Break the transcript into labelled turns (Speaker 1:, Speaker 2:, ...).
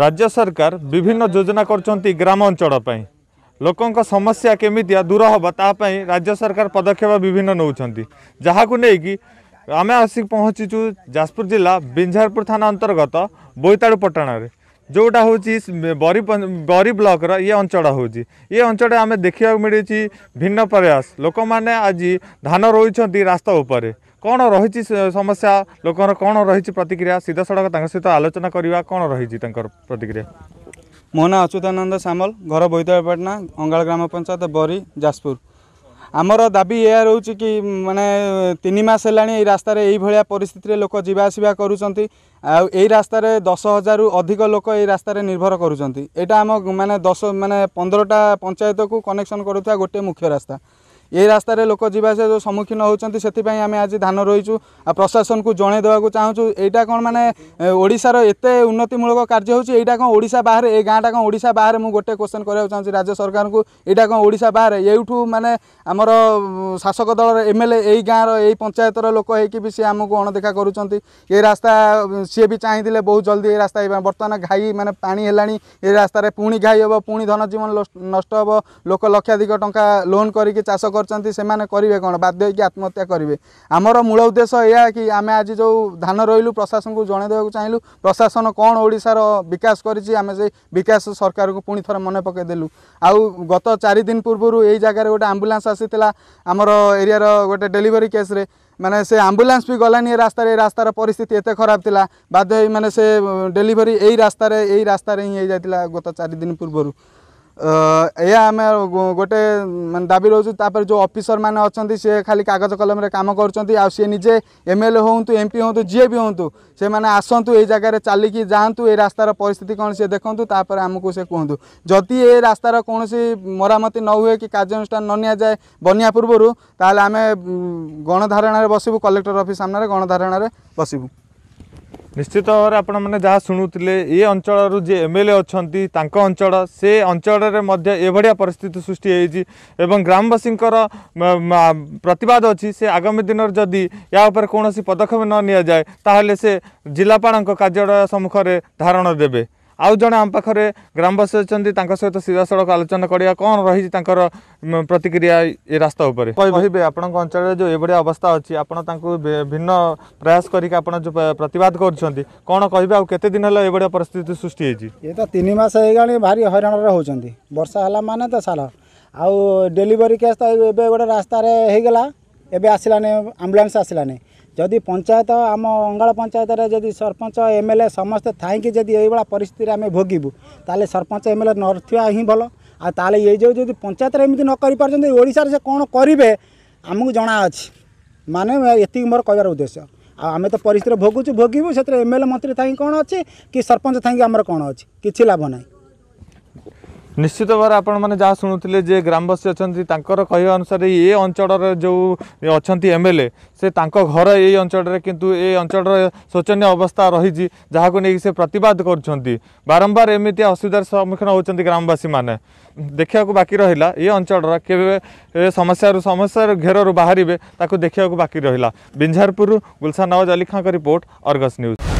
Speaker 1: राज्य सरकार विभिन्न योजना कराम अंचल लोक समस्या केमी दूर हेतापी राज्य सरकार पदक्षेप विभिन्न नौ जहाँ को लेकिन आम आस पहुँचु जाजपुर जिला बिंझारपुर थाना अंतर्गत बोईताड़ू पटाण से जोटा हूँ बरी बरी ब्लक्र ये अंचल हूँ ये अंचल आम देखा मिली भिन्न प्रयास लोक मैंने आज धान रोच रास्ता उपरूर କ'ଣ ରହିଛି ସମସ୍ୟା ଲୋକଙ୍କର କ'ଣ ରହିଛି ପ୍ରତିକ୍ରିୟା ସିଧାସଳଖ ତାଙ୍କ ସହିତ ଆଲୋଚନା କରିବା କ'ଣ ରହିଛି ତାଙ୍କର ପ୍ରତିକ୍ରିୟା ମୋ ନାଁ ଅଚ୍ୟୁତାନନ୍ଦ ସାମଲ ଘର ବୈଦ୍ୟ ପାଟନା ଅଙ୍ଗାଳ ଗ୍ରାମ ପଞ୍ଚାୟତ ବରୀ
Speaker 2: ଯାଜପୁର ଆମର ଦାବି ଏହା ରହୁଛି କି ମାନେ ତିନି ମାସ ହେଲାଣି ଏଇ ରାସ୍ତାରେ ଏଇଭଳିଆ ପରିସ୍ଥିତିରେ ଲୋକ ଯିବା ଆସିବା କରୁଛନ୍ତି ଆଉ ଏଇ ରାସ୍ତାରେ ଦଶ ହଜାରରୁ ଅଧିକ ଲୋକ ଏଇ ରାସ୍ତାରେ ନିର୍ଭର କରୁଛନ୍ତି ଏଇଟା ଆମ ମାନେ ଦଶ ମାନେ ପନ୍ଦରଟା ପଞ୍ଚାୟତକୁ କନେକ୍ସନ୍ କରୁଥିବା ଗୋଟିଏ ମୁଖ୍ୟ ରାସ୍ତା এই রাস্তায় লোক যা আসা যে সম্মুখীন হচ্ছেন সেপাই আমি আজ ধান রইছু প্রশাসন কু জনাই দেওয়া চাহুছু এইটা কোণ মানে ওড়শার এতে উন্নতিমূলক কার্য হচ্ছে এইটা কোণ ওড়শা বাহারে এই গাঁটা কোণ ওড়শা বাহারে মু গোটে কোশ্চেন করা চাহুছি রাজ্য সরকারকে এইটা কোণ ওড়শা বাহারে এইঠু মানে আমার শাসক দলর এমএলএ এই গাঁর এই পঞ্চায়েতর লোক হয়েকি বি সি আমি অণদেখা করছেন এই রাস্তা সি বি চাইলে বহু জলদি এই রাস্তা হয়ে বর্তমান ঘাই মানে পা হল এই রাস্তায় পুঁ ঘাই হব পুঁ ধনজীবন নষ্ট হব লোক লক্ষাধিক টঙ্কা লোন করি চাষ କରିଛନ୍ତି ସେମାନେ କରିବେ କ'ଣ ବାଧ୍ୟ ହୋଇକି ଆତ୍ମହତ୍ୟା କରିବେ ଆମର ମୂଳ ଉଦ୍ଦେଶ୍ୟ ଏହା କି ଆମେ ଆଜି ଯେଉଁ ଧାନ ରହିଲୁ ପ୍ରଶାସନକୁ ଜଣାଇଦେବାକୁ ଚାହିଁଲୁ ପ୍ରଶାସନ କ'ଣ ଓଡ଼ିଶାର ବିକାଶ କରିଛି ଆମେ ସେ ବିକାଶ ସରକାରକୁ ପୁଣି ଥରେ ମନେ ପକାଇଦେଲୁ ଆଉ ଗତ ଚାରିଦିନ ପୂର୍ବରୁ ଏଇ ଜାଗାରେ ଗୋଟେ ଆମ୍ବୁଲାନ୍ସ ଆସିଥିଲା ଆମର ଏରିଆର ଗୋଟେ ଡେଲିଭରି କେସ୍ରେ ମାନେ ସେ ଆମ୍ବୁଲାନ୍ସ ବି ଗଲାନି ଏ ରାସ୍ତାରେ ଏ ରାସ୍ତାର ପରିସ୍ଥିତି ଏତେ ଖରାପ ଥିଲା ବାଧ୍ୟ ହୋଇ ମାନେ ସେ ଡେଲିଭରି ଏଇ ରାସ୍ତାରେ ଏଇ ରାସ୍ତାରେ ହିଁ ହେଇଯାଇଥିଲା ଗତ ଚାରିଦିନ ପୂର୍ବରୁ ଏହା ଆମେ ଗୋଟେ ମାନେ ଦାବି ରହୁଛୁ ତାପରେ ଯେଉଁ ଅଫିସର ମାନେ ଅଛନ୍ତି ସିଏ ଖାଲି କାଗଜ କଲମରେ କାମ କରୁଛନ୍ତି ଆଉ ସିଏ ନିଜେ ଏମ୍ ଏଲ୍ ଏ ହୁଅନ୍ତୁ ଏମ୍ ପି ହୁଅନ୍ତୁ ଯିଏ ବି ହୁଅନ୍ତୁ ସେମାନେ ଆସନ୍ତୁ ଏଇ ଜାଗାରେ ଚାଲିକି ଯାଆନ୍ତୁ ଏ ରାସ୍ତାର ପରିସ୍ଥିତି କ'ଣ ସିଏ ଦେଖନ୍ତୁ ତାପରେ ଆମକୁ ସେ କୁହନ୍ତୁ ଯଦି ଏ ରାସ୍ତାର କୌଣସି ମରାମତି ନ ହୁଏ କି କାର୍ଯ୍ୟାନୁଷ୍ଠାନ ନ ନିଆଯାଏ ବନ୍ୟା ପୂର୍ବରୁ ତାହେଲେ ଆମେ ଗଣଧାରଣାରେ ବସିବୁ କଲେକ୍ଟର ଅଫିସ୍ ସାମ୍ନାରେ ଗଣଧାରଣାରେ
Speaker 1: ବସିବୁ ନିଶ୍ଚିତ ଭାବରେ ଆପଣମାନେ ଯାହା ଶୁଣୁଥିଲେ ଏ ଅଞ୍ଚଳରୁ ଯିଏ ଏମ୍ ଏଲ୍ ଏ ଅଛନ୍ତି ତାଙ୍କ ଅଞ୍ଚଳ ସେ ଅଞ୍ଚଳରେ ମଧ୍ୟ ଏଭଳିଆ ପରିସ୍ଥିତି ସୃଷ୍ଟି ହେଇଛି ଏବଂ ଗ୍ରାମବାସୀଙ୍କର ପ୍ରତିବାଦ ଅଛି ସେ ଆଗାମୀ ଦିନରେ ଯଦି ୟା ଉପରେ କୌଣସି ପଦକ୍ଷେପ ନ ନିଆଯାଏ ତାହେଲେ ସେ ଜିଲ୍ଲାପାଳଙ୍କ କାର୍ଯ୍ୟାଳୟ ସମ୍ମୁଖରେ ଧାରଣ ଦେବେ ଆଉ ଜଣେ ଆମ ପାଖରେ ଗ୍ରାମବାସୀ ଅଛନ୍ତି ତାଙ୍କ ସହିତ ସିଧାସଳଖ ଆଲୋଚନା କରିବା କ'ଣ ରହିଛି ତାଙ୍କର ପ୍ରତିକ୍ରିୟା ଏ ରାସ୍ତା ଉପରେ କହିବେ ଆପଣଙ୍କ ଅଞ୍ଚଳରେ ଯେଉଁ ଏଭଳିଆ ଅବସ୍ଥା ଅଛି ଆପଣ ତାଙ୍କୁ ଭିନ୍ନ ପ୍ରୟାସ କରିକି ଆପଣ ଯେଉଁ ପ୍ରତିବାଦ କରୁଛନ୍ତି କ'ଣ କହିବେ ଆଉ କେତେ ଦିନ ହେଲା ଏଭଳିଆ ପରିସ୍ଥିତି ସୃଷ୍ଟି ହେଇଛି
Speaker 3: ଏ ତ ତିନି ମାସ ହେଇଗଲାଣି ଭାରି ହଇରାଣରେ ହେଉଛନ୍ତି ବର୍ଷା ହେଲା ମାନେ ତ ସାର ଆଉ ଡେଲିଭରି କେସ୍ ତ ଏବେ ଗୋଟେ ରାସ୍ତାରେ ହେଇଗଲା ଏବେ ଆସିଲାନି ଆମ୍ବୁଲାନ୍ସ ଆସିଲାନି ଯଦି ପଞ୍ଚାୟତ ଆମ ଅଙ୍ଗାଳ ପଞ୍ଚାୟତରେ ଯଦି ସରପଞ୍ଚ ଏମ୍ ଏଲ୍ ଏ ସମସ୍ତେ ଥାଇକି ଯଦି ଏଇଭଳିଆ ପରିସ୍ଥିତିରେ ଆମେ ଭୋଗିବୁ ତାହେଲେ ସରପଞ୍ଚ ଏମ୍ ଏଲ୍ ଏ ନଥିବା ହିଁ ଭଲ ଆଉ ତାହେଲେ ଏଇ ଯେଉଁ ଯଦି ପଞ୍ଚାୟତରେ ଏମିତି ନ କରିପାରୁଛନ୍ତି ଓଡ଼ିଶାରେ ସେ କ'ଣ କରିବେ ଆମକୁ ଜଣା ଅଛି ମାନେ ଏତିକି ମୋର କହିବାର ଉଦ୍ଦେଶ୍ୟ ଆଉ ଆମେ ତ ପରିସ୍ଥିତିରେ ଭୋଗୁଛୁ ଭୋଗିବୁ ସେଥିରେ ଏମ୍ ଏଲ୍ ଏ ମନ୍ତ୍ରୀ ଥାଇକି କ'ଣ ଅଛି କି ସରପଞ୍ଚ ଥାଇକି ଆମର କ'ଣ ଅଛି
Speaker 1: କିଛି ଲାଭ ନାହିଁ ନିଶ୍ଚିତ ଭାବରେ ଆପଣମାନେ ଯାହା ଶୁଣୁଥିଲେ ଯେ ଗ୍ରାମବାସୀ ଅଛନ୍ତି ତାଙ୍କର କହିବା ଅନୁସାରେ ଏ ଅଞ୍ଚଳରେ ଯେଉଁ ଅଛନ୍ତି ଏମ୍ ଏଲ୍ ଏ ସେ ତାଙ୍କ ଘର ଏଇ ଅଞ୍ଚଳରେ କିନ୍ତୁ ଏ ଅଞ୍ଚଳର ଶୋଚନୀୟ ଅବସ୍ଥା ରହିଛି ଯାହାକୁ ନେଇକି ସେ ପ୍ରତିବାଦ କରୁଛନ୍ତି ବାରମ୍ବାର ଏମିତି ଅସୁବିଧାର ସମ୍ମୁଖୀନ ହେଉଛନ୍ତି ଗ୍ରାମବାସୀମାନେ ଦେଖିବାକୁ ବାକି ରହିଲା ଏ ଅଞ୍ଚଳର କେବେ ସମସ୍ୟାରୁ ସମସ୍ୟାର ଘେରରୁ ବାହାରିବେ ତାକୁ ଦେଖିବାକୁ ବାକି ରହିଲା ବିଞ୍ଝାରପୁରରୁ ଗୁଲସାନ ନୱାଜ ଅଲି ଖାଁଙ୍କ ରିପୋର୍ଟ ଅର୍ଗସ୍ ନ୍ୟୁଜ୍